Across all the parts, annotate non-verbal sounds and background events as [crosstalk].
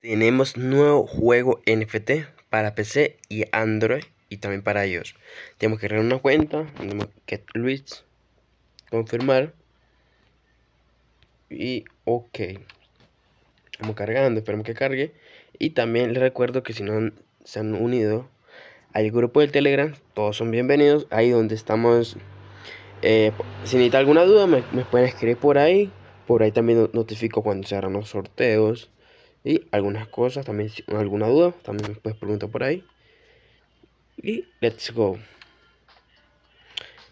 Tenemos nuevo juego NFT para PC y Android y también para ellos. Tenemos que crear una cuenta, tenemos que confirmar y ok. Estamos cargando, esperemos que cargue. Y también les recuerdo que si no se han unido al grupo del Telegram, todos son bienvenidos. Ahí donde estamos, eh, si necesitan alguna duda, me, me, pueden escribir por ahí. Por ahí también notifico cuando se hagan los sorteos. Y algunas cosas, también alguna duda, también puedes preguntar por ahí. Y let's go.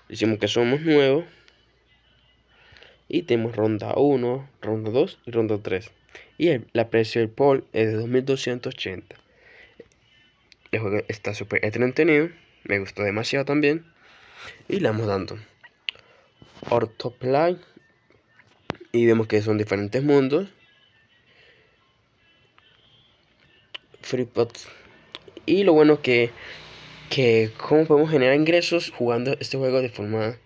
Decimos que somos nuevos. Y tenemos ronda 1, ronda 2 y ronda 3. Y la precio del poll es de 2280. El juego está súper entretenido. Me gustó demasiado también. Y le vamos dando. Ortoplay. Y vemos que son diferentes mundos. Pots. Y lo bueno que, que cómo podemos generar ingresos jugando este juego de forma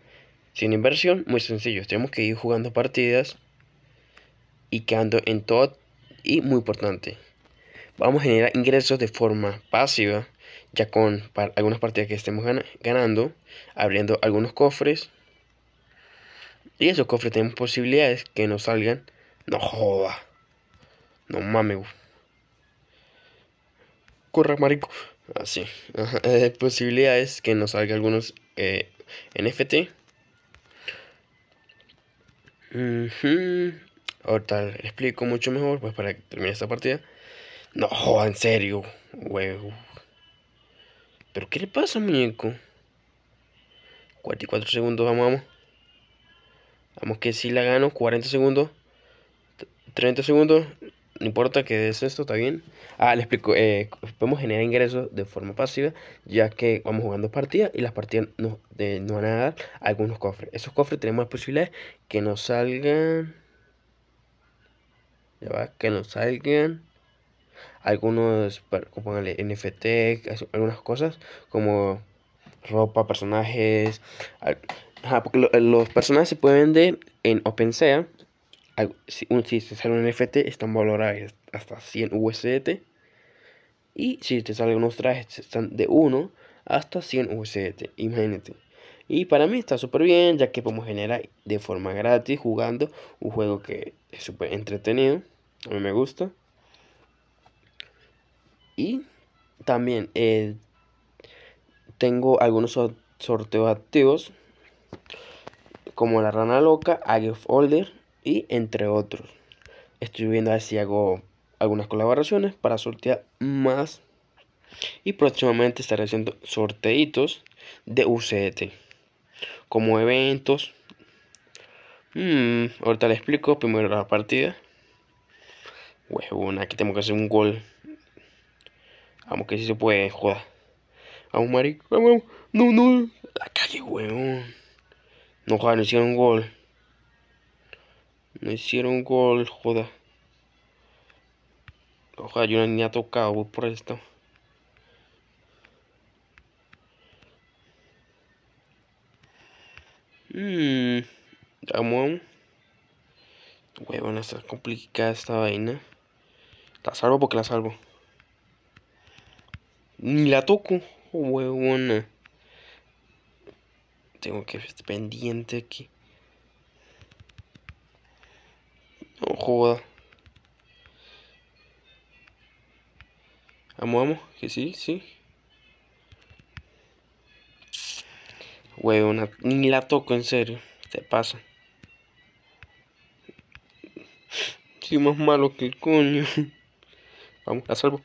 sin inversión, muy sencillo. Tenemos que ir jugando partidas y quedando en todo y muy importante. Vamos a generar ingresos de forma pasiva, ya con algunas partidas que estemos ganando, abriendo algunos cofres. Y esos cofres tenemos posibilidades que nos salgan. No joda. No mames corra, marico. Así. Eh, posibilidades que nos salga algunos eh, NFT. Ahorita explico mucho mejor, pues para que termine esta partida. No, en serio, ¿Pero qué le pasa, muñeco? 44 segundos, vamos, vamos. Vamos que si la gano, 40 segundos. 30 segundos, no importa que es esto, está bien. Ah, le explico, eh, podemos generar ingresos de forma pasiva, ya que vamos jugando partidas y las partidas nos, eh, van a dar algunos cofres. Esos cofres tenemos la posibilidad que nos salgan. Ya va, que nos salgan algunos, NFT, algunas cosas como ropa, personajes. porque eh, los personajes se pueden vender en OpenSea si, un, te sale un NFT, están valorados hasta 100 USDT. Y si te salen unos trajes, están de 1 hasta 100 USDT. Imagínate. Y para mí está súper bien, ya que podemos generar de forma gratis jugando un juego que es súper entretenido. A mí me gusta. Y también eh, tengo algunos sorteos activos, como la rana loca, Age of y entre otros. Estoy viendo a ver si hago algunas colaboraciones para sortear más. Y próximamente estaré haciendo sorteitos de UCT. Como eventos. Mmm, ahorita les explico primero la partida. Weón, pues, aquí tengo que hacer un gol. Vamos que si se puede, joda. Vamos, marico. no, no. La calle, weón. No, joder, hicieron un gol. No hicieron gol, joda. Ojalá yo ni ha tocado por esto. Mmm. Vamos. Güey, van a complicada esta vaina. La salvo porque la salvo. Ni la toco, huevona. Tengo que estar pendiente aquí. Vamos, vamos que sí, sí. Huevona, ni la toco, en serio. Te pasa. Sí, más malo que el coño. [laughs] Vamos, la salvo.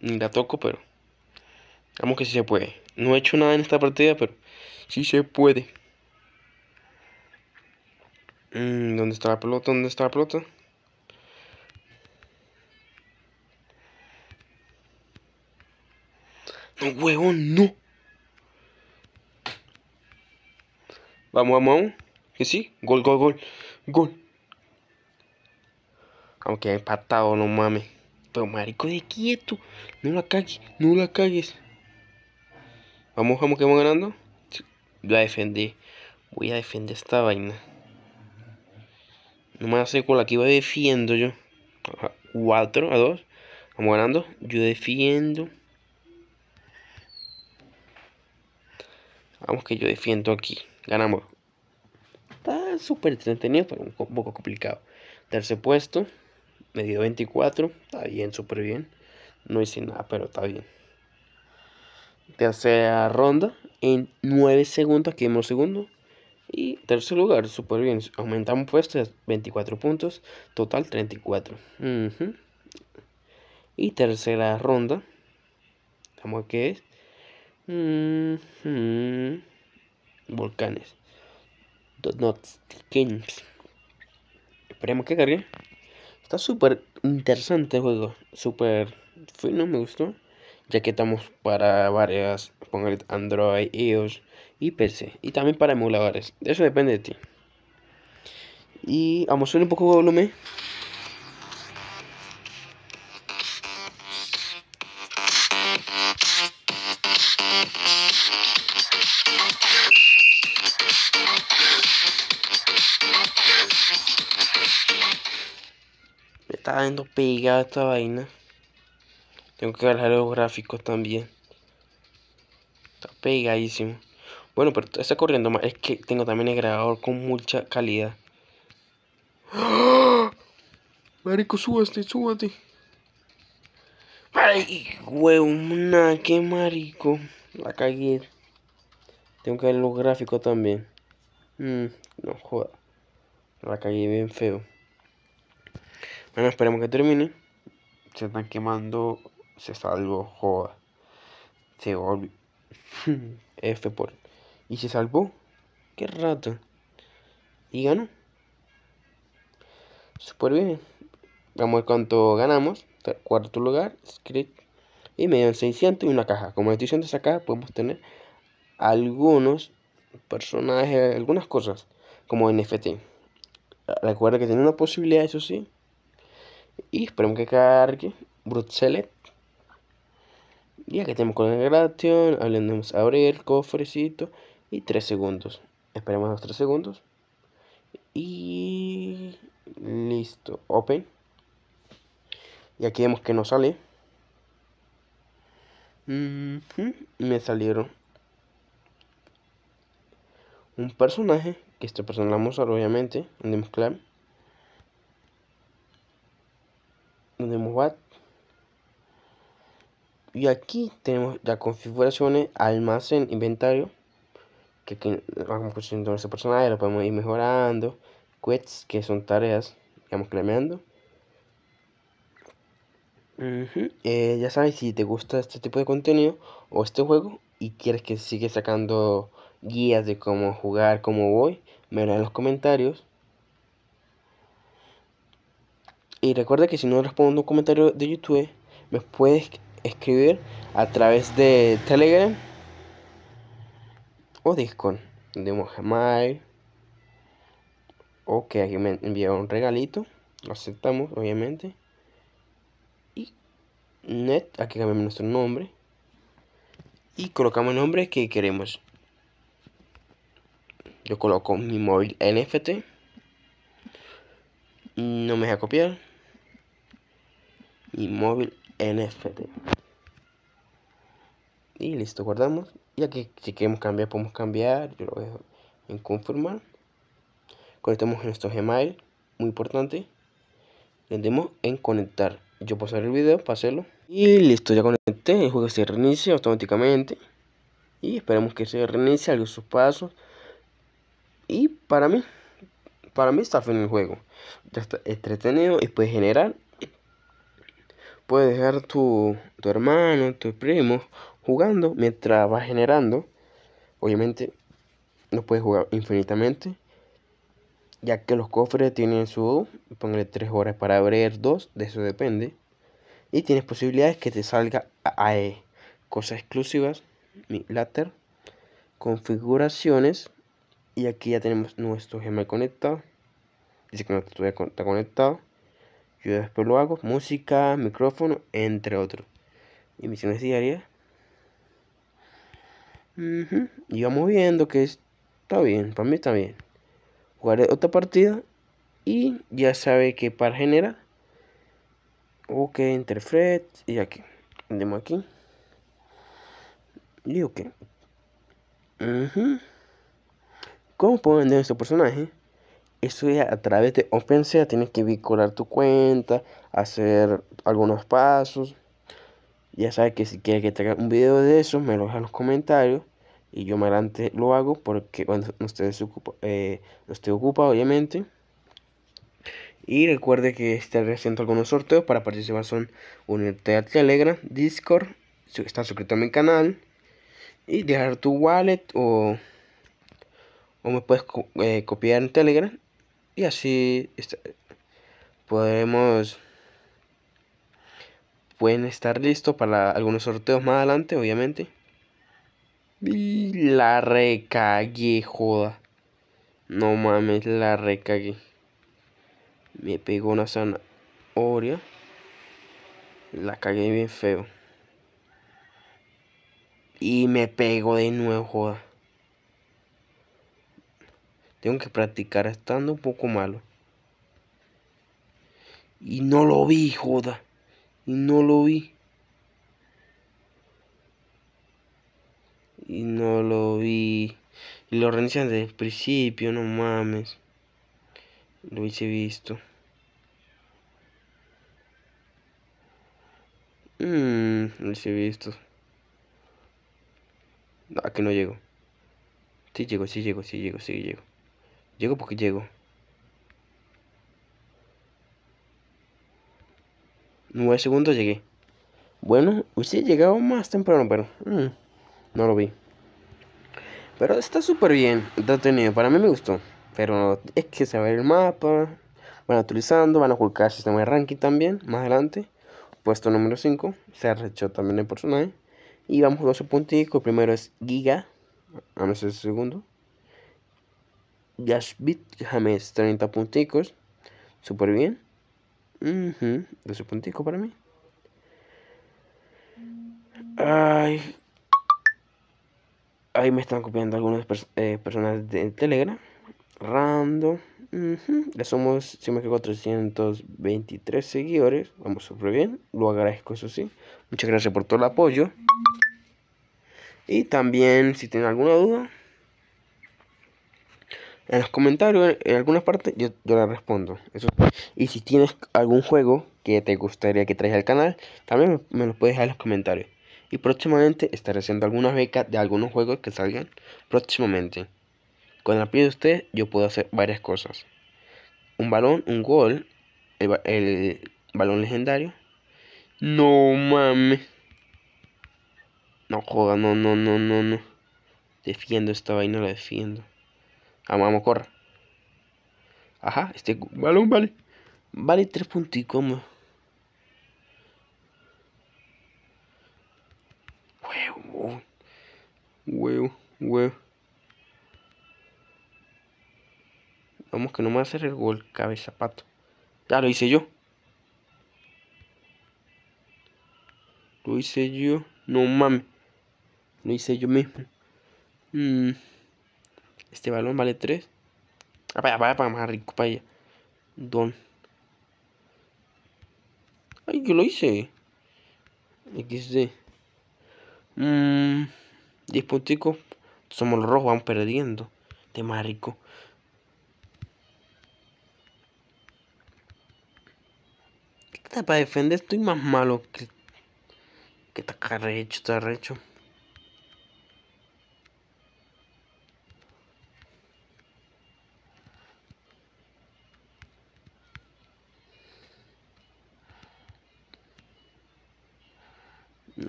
Ni la toco, pero. Vamos que sí se puede. No he hecho nada en esta partida, pero sí se puede. Mm, ¿Dónde está la pelota? ¿Dónde está la pelota? No, huevón, no. Vamos, vamos aún. ¿Qué sí. Gol, gol, gol. Gol. Aunque ha empatado, no mames. Pero marico de quieto. No la cagues, no la cagues. Vamos, vamos, que vamos ganando. La defendí. Voy a defender esta vaina. No me hace cola, aquí voy defiendo yo. 4 a 2. Vamos ganando. Yo defiendo. Vamos que yo defiendo aquí. Ganamos. Está súper entretenido, pero un poco complicado. Tercer puesto. Medio 24. Está bien, súper bien. No hice nada, pero está bien. Tercera ronda. En 9 segundos. Aquí vemos segundo y tercer lugar, súper bien. Aumentamos puestos 24 puntos, total 34. Y tercera ronda. Estamos aquí. Es. Uh -huh. Volcanes. Not Kings. Esperemos que cargue. Está súper interesante el juego. Súper fino, me gustó. Ya que estamos para varias. Pongan Android, iOS y PC. Y también para emuladores. Eso depende de ti. Y vamos a subir un poco de volumen. Me está dando pegada esta vaina. Tengo que bajar los gráficos también. Está pegadísimo. Bueno, pero está corriendo más. Es que tengo también el grabador con mucha calidad. [gasps] Marico, súbate, súbate. Ay, huevona, qué marico. La cagué. Tengo que ver los gráficos también. Mm, no joda. La cagué bien feo. Bueno, esperemos que termine. Se están quemando. Se salvó, joda. Se volvió. [laughs] F por y se salvó. Qué rato Y ganó. super bien. Vamos a ver cuánto ganamos. Cuarto lugar, script. Y me dieron 600 y una caja. Como estoy diciendo, esa podemos tener algunos personajes, algunas cosas. Como NFT. Recuerda que tiene una posibilidad, eso sí. Y esperemos que cargue. Bruxelles. Y aquí tenemos con la grabación. Hablemos abrir cofrecito y 3 segundos. Esperemos los 3 segundos. Y listo, open. Y aquí vemos que no sale. Me salieron un personaje, que este personaje lo vamos a usar obviamente, donde clan, donde bat. Y aquí tenemos la configuraciones, almacén, inventario que aquí vamos construyendo nuestro personaje, lo podemos ir mejorando. Quits, que son tareas que vamos clameando. Eh, ya sabes, si te gusta este tipo de contenido o este juego y quieres que siga sacando guías de cómo jugar, cómo voy, me lo en los comentarios. Y recuerda que si no respondo un comentario de YouTube, me puedes escribir a través de Telegram o Discord. de Gmail. Ok, aquí me enviaron un regalito. Lo aceptamos, obviamente. Y net, aquí cambiamos nuestro nombre. Y colocamos el nombre que queremos. Yo coloco mi móvil NFT. No me a copiar. Mi móvil NFT. Y listo, guardamos. Y aquí si queremos cambiar, podemos cambiar. Yo lo dejo en confirmar. Conectamos nuestro Gmail, muy importante. Le damos en conectar. Yo hacer el video para hacerlo. Y listo, ya conecté. El juego se reinicia automáticamente. Y esperemos que se reinicie algunos sus pasos. Y para mí, para mí está fin el juego. Ya está entretenido y puedes generar. Puedes dejar tu, tu hermano, tu primo jugando, mientras va generando, obviamente No puedes jugar infinitamente, ya que los cofres tienen su, póngale 3 horas para abrir dos, de eso depende, y tienes posibilidades que te salga a, eh, cosas exclusivas, mi later, configuraciones, y aquí ya tenemos nuestro gmail conectado, dice que no está conectado, yo después lo hago, música, micrófono, entre otros, y misiones diarias, y vamos viendo que está bien, para mí está bien. Jugaré otra partida y ya sabe que para genera. Ok, entre y aquí. Andemos aquí. Y ok. ¿Cómo puedo vender nuestro personaje? Eso es a través de OpenSea. Tienes que vincular tu cuenta, hacer algunos pasos. Ya sabes que si quieres que traiga un video de eso, me lo dejan en los comentarios. Y yo me adelante lo hago porque bueno, ustedes ocupa, eh, obviamente. Y recuerde que estaré haciendo algunos sorteos para participar son unirte a Telegram, Discord, Si estás suscrito a mi canal y dejar tu wallet o, o me puedes eh, copiar en Telegram y así podremos pueden estar listos para algunos sorteos más adelante, obviamente. Y la recagué, joda. No mames, la recagué. Me pegó una zanahoria. La cagué bien feo. Y me pegó de nuevo, joda. Tengo que practicar estando un poco malo. Y no lo vi, joda y no lo vi. Y no lo vi. Y lo reinician desde el principio, no mames. Lo hubiese visto. Mmm, lo hubiese visto. Ah, que no llego. Sí llego, sí llego, sí llego, sí llego. Llego porque llego. 9 segundos llegué. Bueno, usted pues llegado más temprano, pero mm, no lo vi. Pero está súper bien, entretenido. Para mí me gustó. Pero es que se va el mapa. Van utilizando, van a jugar el sistema de ranking también, más adelante. Puesto número 5, se arrechó también el personaje. Y vamos 12 punticos. El primero es Giga. A menos el segundo. Gashbit James, 30 punticos. Súper bien. 12 punticos para mí. Ay. Ahí me están copiando algunas eh, personas de Telegram. rando Ya somos, si me quedo seguidores. Vamos súper bien. Lo agradezco, eso sí. Muchas gracias por todo el apoyo. Y también, si tienen alguna duda, en los comentarios, en algunas partes, yo, yo la respondo. Eso. Y si tienes algún juego que te gustaría que traiga al canal, también me, lo puedes dejar en los comentarios. Y próximamente estaré haciendo algunas becas de algunos juegos que salgan próximamente. Con la apoyo de ustedes yo puedo hacer varias cosas. Un balón, un gol, el, el balón legendario. No mames. No joda, no, no, no, no, no. Defiendo esta vaina, la defiendo. Ah, vamos, vamos, corra. Ajá, este balón vale. Vale tres puntos como Huevo. Huevo, huevo. Vamos que no me va a hacer el gol, cabeza pato. Ya lo hice yo. Lo hice yo. No mames. Lo hice yo mismo. Mmm. Este balón vale 3. Ah, vaya, vaya, para más rico, para allá. Don. Ay, yo lo hice. XD. Mmm. 10 punticos. Somos los rojos, vamos perdiendo. Este más rico. ¿Qué para defender estoy más malo que, que está carrecho, está recho.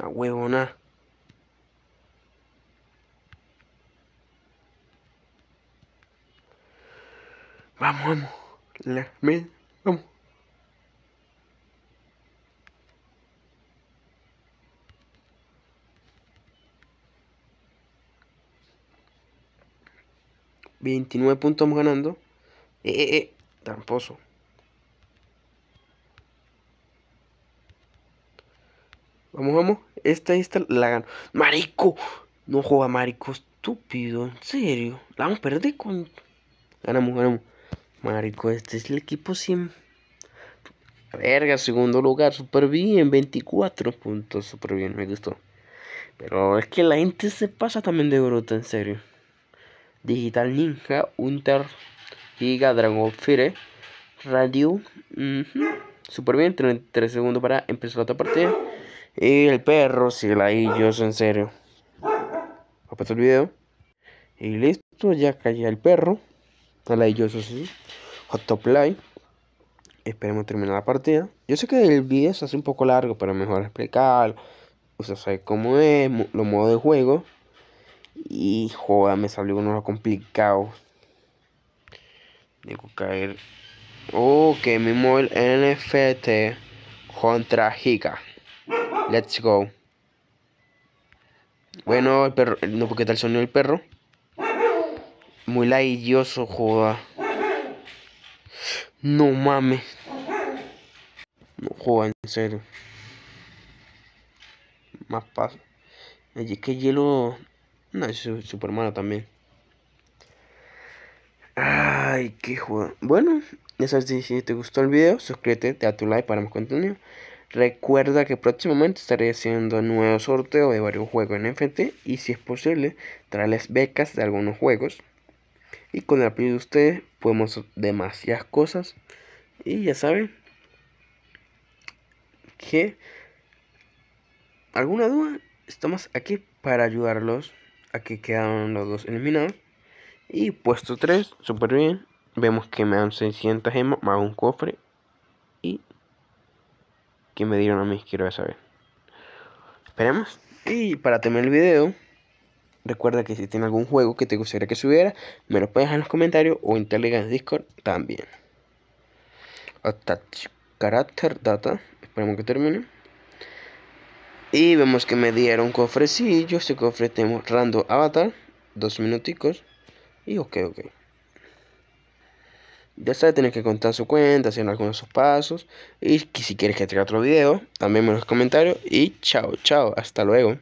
Una huevona. Vamos, vamos. La Vamos. Veintinueve puntos ganando. Eh, eh, eh. Tramposo. ¿Cómo, vamos Esta, esta la gano. ¡Marico! No juega, marico. Estúpido, en serio. La vamos a perder con... Ganamos, ganamos. Marico, este es el equipo 100. Verga, segundo lugar, Super bien. 24 puntos, Super bien, me gustó. Pero es que la gente se pasa también de brota, en serio. Digital Ninja, Unter, Giga, Dragon Fire, eh. Radio. Super bien, 33 segundos para empezar la otra partida. Y el perro, si la es en serio. Apeto el video. Y listo, ya cayó el perro. La ladilloso, sí. Hot top play. Esperemos terminar la partida. Yo sé que el video se hace un poco largo, pero mejor explicar. Usted sabe cómo es, los modos de juego. Y joda, me salió uno complicado Digo caer. Ok, mi móvil NFT contra Giga. Let's go. Bueno, el perro. No, porque tal sonido el perro. Muy laidioso, joda. No mames. No juega en serio. Más paz. Es que hielo. No, es super malo también. Ay, qué joda. Bueno, ya sabes si te gustó el video, suscríbete, a tu like para más contenido. Recuerda que próximamente estaré haciendo un nuevo sorteo de varios juegos en NFT y si es posible traerles becas de algunos juegos. Y con el apoyo de ustedes podemos demasiadas cosas. Y ya saben que alguna duda estamos aquí para ayudarlos. a que quedaron los dos eliminados. Y puesto 3, super bien. Vemos que me dan 600 gemas más un cofre que me dieron a mí, quiero saber. Esperemos. Y para terminar el video, recuerda que si tiene algún juego que te gustaría que subiera, me lo puedes dejar en los comentarios o en Telegram Discord también. Attach Character Data. Esperemos que termine. Y vemos que me dieron cofrecillo. Este cofre tenemos random Avatar. Dos minuticos. Y ok, ok. Ya sabes, tienes que contar su cuenta, haciendo algunos pasos. Y si quieres que traiga otro video, también en los comentarios. Y chao, chao, hasta luego.